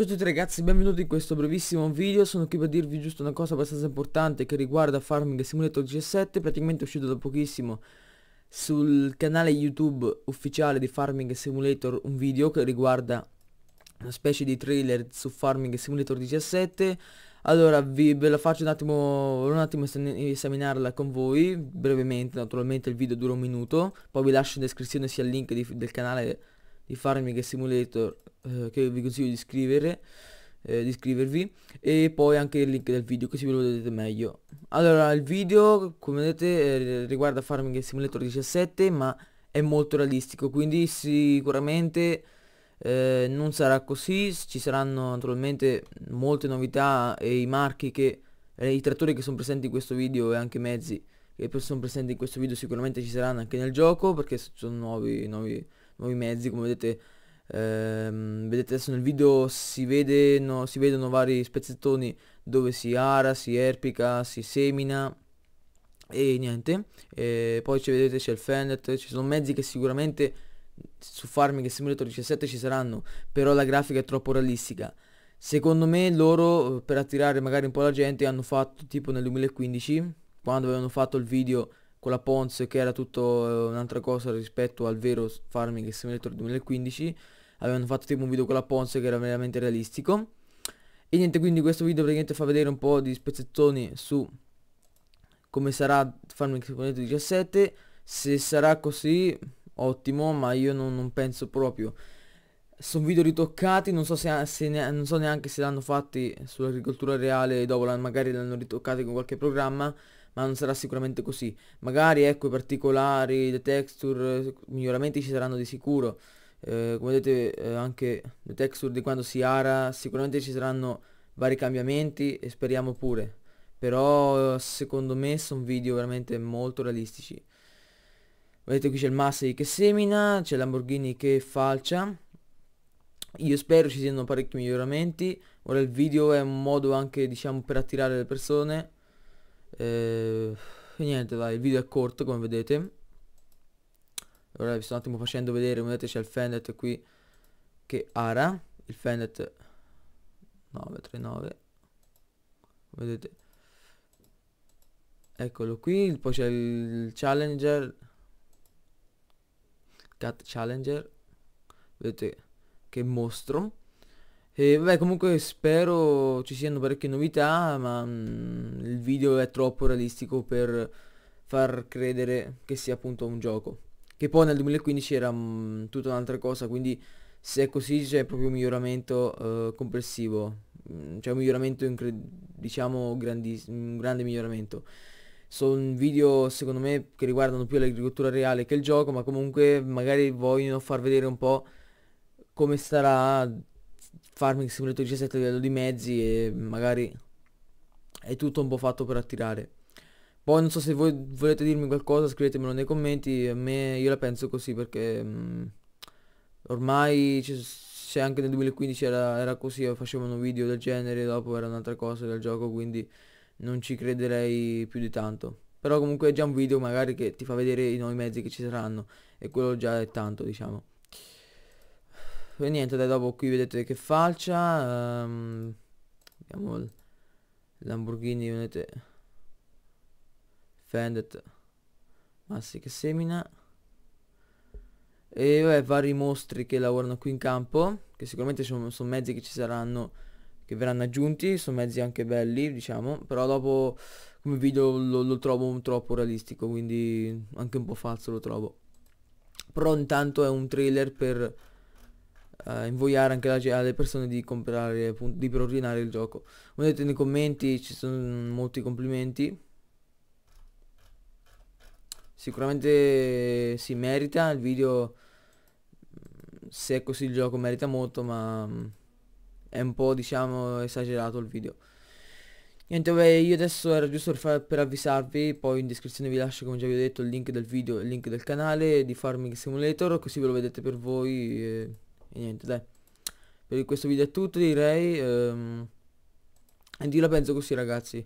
Ciao a tutti ragazzi, benvenuti in questo brevissimo video, sono qui per dirvi giusto una cosa abbastanza importante che riguarda Farming Simulator 17, praticamente è uscito da pochissimo sul canale YouTube ufficiale di Farming Simulator un video che riguarda una specie di trailer su Farming Simulator 17, allora vi, ve la faccio un attimo, un attimo esaminarla con voi, brevemente, naturalmente il video dura un minuto, poi vi lascio in descrizione sia il link di, del canale di Farming Simulator eh, che vi consiglio di scrivere eh, di iscrivervi e poi anche il link del video così ve lo vedete meglio allora il video come vedete eh, riguarda Farming Simulator 17 ma è molto realistico quindi sicuramente eh, non sarà così ci saranno naturalmente molte novità e i marchi che eh, i trattori che sono presenti in questo video e anche i mezzi che sono presenti in questo video sicuramente ci saranno anche nel gioco perché sono nuovi, nuovi, nuovi mezzi come vedete ehm, vedete adesso nel video si, vede, no, si vedono vari spezzettoni dove si ara, si erpica, si semina e niente e poi ci vedete c'è il fennet ci sono mezzi che sicuramente su Farming e Simulator 17 ci saranno però la grafica è troppo realistica secondo me loro eh, per attirare magari un po' la gente hanno fatto tipo nel 2015 quando avevano fatto il video con la Pons che era tutto eh, un'altra cosa rispetto al vero Farming e Simulator 2015 avevano fatto tipo un video con la Ponce che era veramente realistico e niente quindi questo video praticamente fa vedere un po' di spezzettoni su come sarà Farming Simulator 17 se sarà così ottimo ma io non, non penso proprio sono video ritoccati non so, se, se ne, non so neanche se l'hanno fatti sull'agricoltura reale dopo magari l'hanno ritoccati con qualche programma ma non sarà sicuramente così magari ecco i particolari le texture miglioramenti ci saranno di sicuro eh, come vedete eh, anche le texture di quando si ara sicuramente ci saranno vari cambiamenti e speriamo pure però eh, secondo me sono video veramente molto realistici vedete qui c'è il Massey che semina c'è Lamborghini che falcia io spero ci siano parecchi miglioramenti ora il video è un modo anche diciamo per attirare le persone eh, e niente dai il video è corto come vedete allora vi sto un attimo facendo vedere, vedete c'è il Fendet qui che ara, il Fendet 939, vedete, eccolo qui, poi c'è il Challenger, Cat Challenger, vedete che mostro. E vabbè comunque spero ci siano parecchie novità, ma mh, mm, il video è troppo realistico per far credere che sia appunto un gioco che poi nel 2015 era mh, mm, tutta un'altra cosa, quindi se è così c'è proprio un miglioramento eh, complessivo, mm, c'è un miglioramento diciamo un grande miglioramento. Sono video secondo me che riguardano più l'agricoltura reale che il gioco, ma comunque magari vogliono far vedere un po' come starà Farming Simulator 17 a livello di mezzi e magari è tutto un po' fatto per attirare. Poi non so se voi volete dirmi qualcosa, scrivetemelo nei commenti, a me io la penso così perché mh, mm, ormai se anche nel 2015 era, era così, facevano video del genere, dopo era un'altra cosa del gioco, quindi non ci crederei più di tanto. Però comunque è già un video magari che ti fa vedere i nuovi mezzi che ci saranno e quello già è tanto diciamo. E niente, dai dopo qui vedete che falcia, um, ehm, vediamo il Lamborghini, vedete Fendet Massi che semina e vabbè, vari mostri che lavorano qui in campo che sicuramente sono, sono mezzi che ci saranno che verranno aggiunti sono mezzi anche belli diciamo però dopo come video lo, lo trovo troppo realistico quindi anche un po' falso lo trovo però intanto è un trailer per eh, invogliare anche la, alle persone di comprare appunto, di preordinare il gioco come detto nei commenti ci sono molti complimenti sicuramente si merita, il video mm, se è così il gioco merita molto ma mm, è un po' diciamo esagerato il video. Niente vabbè io adesso era giusto per, far, per avvisarvi, poi in descrizione vi lascio come già vi ho detto il link del video il link del canale di Farming Simulator così ve lo vedete per voi e, e niente dai. Per questo video è tutto direi ehm, e io la penso così ragazzi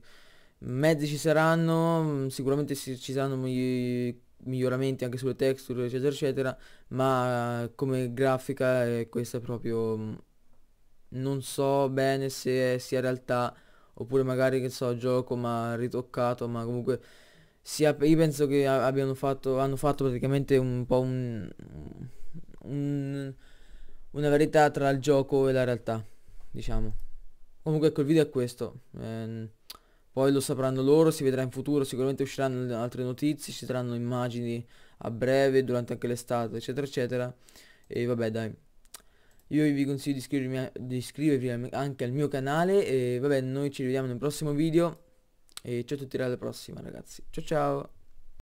mezzi ci saranno, mm, sicuramente ci saranno miglioramenti anche sulle texture eccetera eccetera, ma eh, come grafica eh, è questa proprio mm, non so bene se sia realtà oppure magari che so gioco ma ritoccato ma comunque sia, io penso che abbiano fatto hanno fatto praticamente un po' un, un, una verità tra il gioco e la realtà diciamo comunque ecco il video è questo eh, poi lo sapranno loro, si vedrà in futuro, sicuramente usciranno altre notizie, ci saranno immagini a breve, durante anche l'estate, eccetera, eccetera. E vabbè dai. Io vi consiglio di, a, di iscrivervi anche al mio canale e vabbè noi ci vediamo nel prossimo video e ciao a tutti alla prossima ragazzi. Ciao ciao!